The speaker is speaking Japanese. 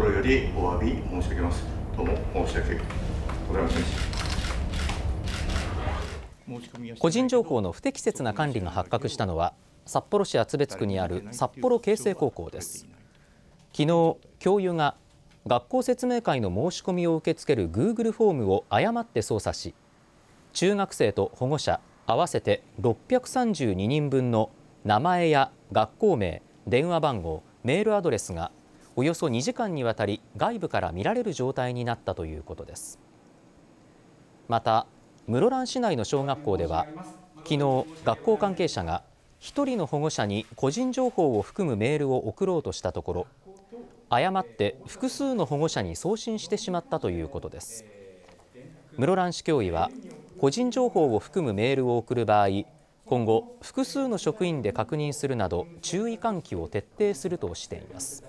心よりお詫び申し上げますどうも申し訳ございません個人情報の不適切な管理が発覚したのは札幌市厚別区にある札幌慶成高校です昨日教諭が学校説明会の申し込みを受け付ける Google フォームを誤って操作し中学生と保護者合わせて632人分の名前や学校名電話番号メールアドレスがおよそ2時間にわたり外部から見られる状態になったということです。また室蘭市内の小学校では昨日学校関係者が1人の保護者に個人情報を含むメールを送ろうとしたところ誤って複数の保護者に送信してしまったということです室蘭市教委は個人情報を含むメールを送る場合今後複数の職員で確認するなど注意喚起を徹底するとしています。